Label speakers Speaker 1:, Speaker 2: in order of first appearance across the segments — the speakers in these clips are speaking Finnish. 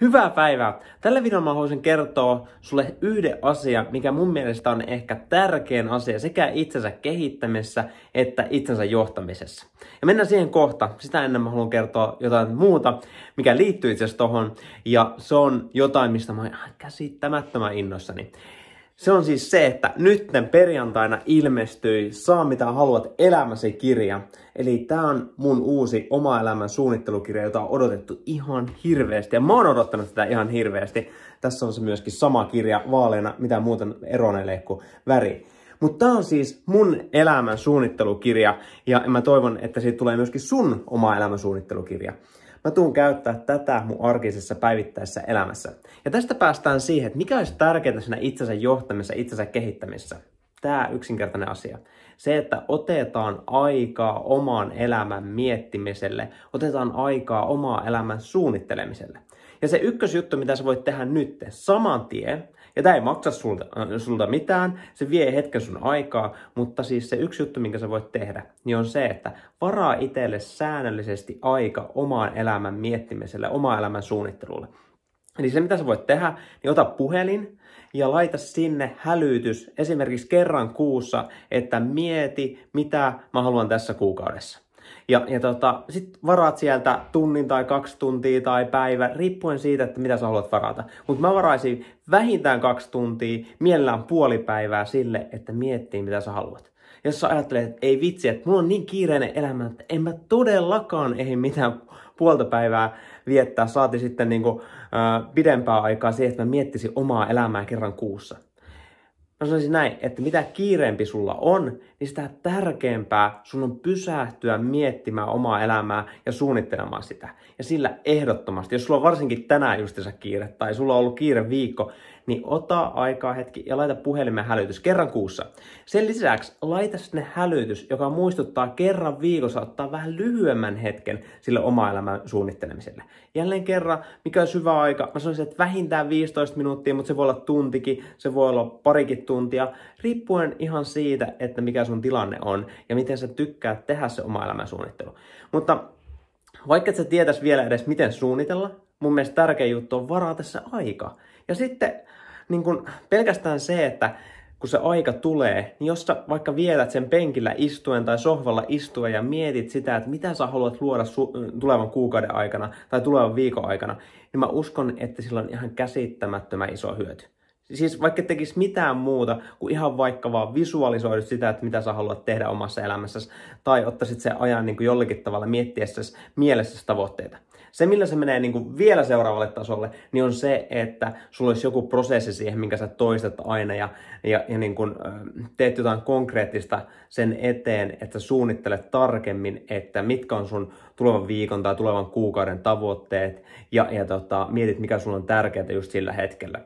Speaker 1: Hyvää päivää! Tällä videolla mä haluaisin kertoa sulle yhden asian, mikä mun mielestä on ehkä tärkein asia sekä itsensä kehittämisessä että itsensä johtamisessa. Ja mennään siihen kohta. Sitä ennen mä haluan kertoa jotain muuta, mikä liittyy itse asiassa tohon. Ja se on jotain, mistä mä oon ihan käsittämättömän innossani. Se on siis se, että nytten perjantaina ilmestyi Saa mitä haluat elämäsi kirja. Eli tää on mun uusi oma elämän suunnittelukirja, jota on odotettu ihan hirveästi. Ja mä oon odottanut tätä ihan hirveästi. Tässä on se myöskin sama kirja vaaleena, mitä muuten eronelee kuin väri. Mutta tämä on siis mun elämän suunnittelukirja ja mä toivon, että siitä tulee myöskin sun oma elämän suunnittelukirja mä tuun käyttää tätä mun arkisessa päivittäisessä elämässä. Ja tästä päästään siihen, että mikä olisi tärkeää siinä itsensä johtamisessa, itsensä kehittämisessä. Tämä yksinkertainen asia. Se, että otetaan aikaa oman elämän miettimiselle, otetaan aikaa omaa elämän suunnittelemiselle. Ja se ykkösjuttu, mitä sä voit tehdä nyt saman tien, ja tämä ei maksa sulta, äh, sulta mitään, se vie hetken sun aikaa, mutta siis se yksi juttu, minkä sä voit tehdä, niin on se, että varaa itselle säännöllisesti aika omaan elämän miettimiselle, omaan elämän suunnittelulle. Eli se, mitä sä voit tehdä, niin ota puhelin ja laita sinne hälytys esimerkiksi kerran kuussa, että mieti, mitä mä haluan tässä kuukaudessa. Ja, ja tota, sit varaat sieltä tunnin tai kaksi tuntia tai päivä, riippuen siitä, että mitä sä haluat varata. Mutta mä varaisin vähintään kaksi tuntia, mielellään puoli päivää sille, että miettii mitä sä haluat. Jos sä ajattelet, että ei vitsi, että mulla on niin kiireinen elämä, että en mä todellakaan ehdi mitään puolta päivää viettää, saati sitten niinku, äh, pidempää aikaa siihen, että mä miettisin omaa elämää kerran kuussa mä sanoisin näin, että mitä kiireempi sulla on, niin sitä tärkeämpää sun on pysähtyä miettimään omaa elämää ja suunnittelemaan sitä. Ja sillä ehdottomasti, jos sulla on varsinkin tänään justiinsa kiire tai sulla on ollut kiire viikko, niin ota aikaa hetki ja laita puhelimen hälytys kerran kuussa. Sen lisäksi laita sinne hälytys, joka muistuttaa kerran viikossa ottaa vähän lyhyemmän hetken sille oma elämän suunnittelemiselle. Jälleen kerran, mikä on syvä aika, mä sanoisin, että vähintään 15 minuuttia, mutta se voi olla tuntikin, se voi olla parikin tuntia, riippuen ihan siitä, että mikä sun tilanne on ja miten sä tykkää tehdä se oma elämänsuunnittelu. Mutta vaikka et sä tietäis vielä edes, miten suunnitella, mun mielestä tärkeä juttu on varaa tässä aika. Ja sitten niin kun pelkästään se, että kun se aika tulee, niin jos sä vaikka vietät sen penkillä istuen tai sohvalla istuen ja mietit sitä, että mitä sä haluat luoda su- tulevan kuukauden aikana tai tulevan viikon aikana, niin mä uskon, että sillä on ihan käsittämättömän iso hyöty. Siis vaikka tekis mitään muuta kuin ihan vaikka vaan visualisoidut sitä, että mitä sä haluat tehdä omassa elämässäsi tai ottaisit sen ajan niin kuin jollakin tavalla miettiessäsi mielessäsi tavoitteita. Se, millä se menee niin kuin vielä seuraavalle tasolle, niin on se, että sulla olisi joku prosessi siihen, minkä sä toistat aina ja, ja, ja niin kuin, teet jotain konkreettista sen eteen, että suunnittelet tarkemmin, että mitkä on sun tulevan viikon tai tulevan kuukauden tavoitteet ja, ja tota, mietit, mikä sulla on tärkeää just sillä hetkellä.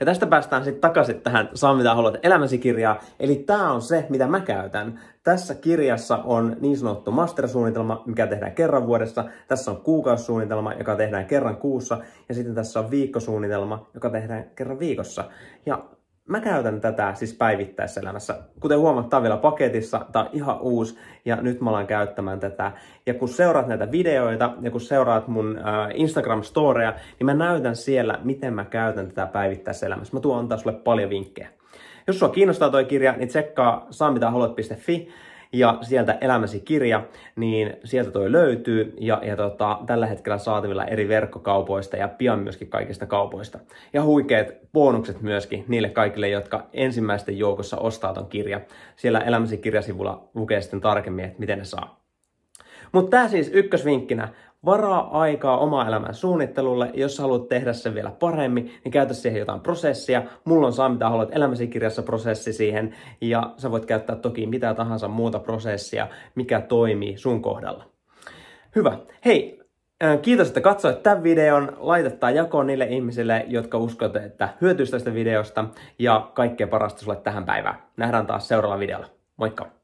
Speaker 1: Ja tästä päästään sitten takaisin tähän Saa mitä haluat elämäsi kirjaa. Eli tämä on se, mitä mä käytän. Tässä kirjassa on niin sanottu mastersuunnitelma, mikä tehdään kerran vuodessa. Tässä on kuukausisuunnitelma, joka tehdään kerran kuussa. Ja sitten tässä on viikkosuunnitelma, joka tehdään kerran viikossa. Ja Mä käytän tätä siis päivittäisessä elämässä. Kuten huomaat, tää on vielä paketissa, tää on ihan uusi ja nyt mä alan käyttämään tätä. Ja kun seuraat näitä videoita ja kun seuraat mun äh, Instagram-storeja, niin mä näytän siellä, miten mä käytän tätä päivittäisessä elämässä. Mä tuon antaa sulle paljon vinkkejä. Jos sua kiinnostaa toi kirja, niin tsekkaa saamitaahaluat.fi ja sieltä Elämäsi kirja, niin sieltä toi löytyy ja, ja tota, tällä hetkellä saatavilla eri verkkokaupoista ja pian myöskin kaikista kaupoista. Ja huikeat bonukset myöskin niille kaikille, jotka ensimmäisten joukossa ostaa ton kirja. Siellä Elämäsi kirjasivulla lukee sitten tarkemmin, että miten ne saa. Mutta tämä siis ykkösvinkkinä Varaa aikaa oma elämän suunnittelulle, jos haluat tehdä sen vielä paremmin, niin käytä siihen jotain prosessia. Mulla on saa mitä haluat elämäsi kirjassa prosessi siihen, ja sä voit käyttää toki mitä tahansa muuta prosessia, mikä toimii sun kohdalla. Hyvä. Hei, äh, Kiitos, että katsoit tämän videon. Laitetaan jakoon niille ihmisille, jotka uskot, että hyötyisi tästä videosta. Ja kaikkea parasta sulle tähän päivään. Nähdään taas seuraavalla videolla. Moikka!